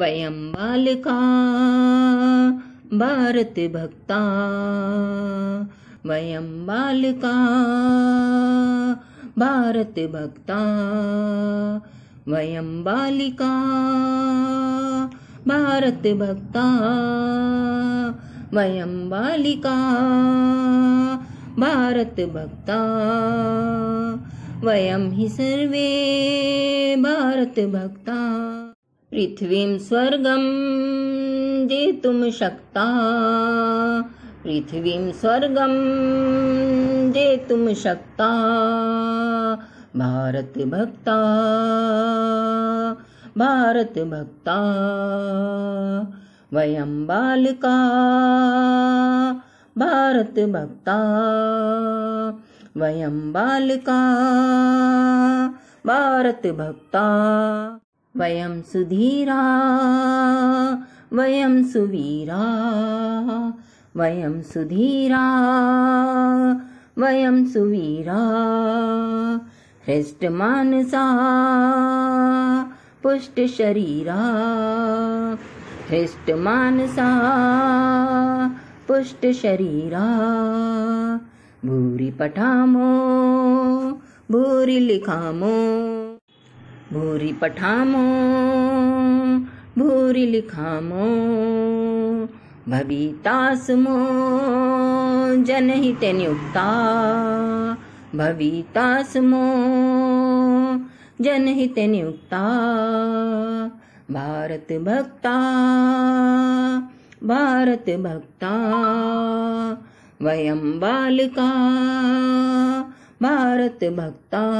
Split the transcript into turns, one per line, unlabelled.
वयं बालिका भारतभक्ता वयं बालिका भारतभक्ता वयं बालिका भारतभक्ता वयं बालिका भारतभक्ता वयं हि सर्वे भारतभक्ता पृथ्वीं स्वर्गं जेतुं शक्ता पृथ्वीं स्वर्गम जेतुं शक्ता भारतभक्ता भारतभक्ता वयं बालका भारतभक्ता वयं बालका भारतभक्ता वयं सुधीरा वयं सुवीरा वयं सुधीरा वयं सुवीरा हृष्ट मानसा पुष्ट शरीरा भूरी पठामो भूरि लिखामो भूरी पठामो भूरी लिखामो भवितासमो जनहित नियुक्ता भवितासमो जनहित नियुक्ता भारत भक्ता भारत भक्ता वयं बालिका भारत भक्ता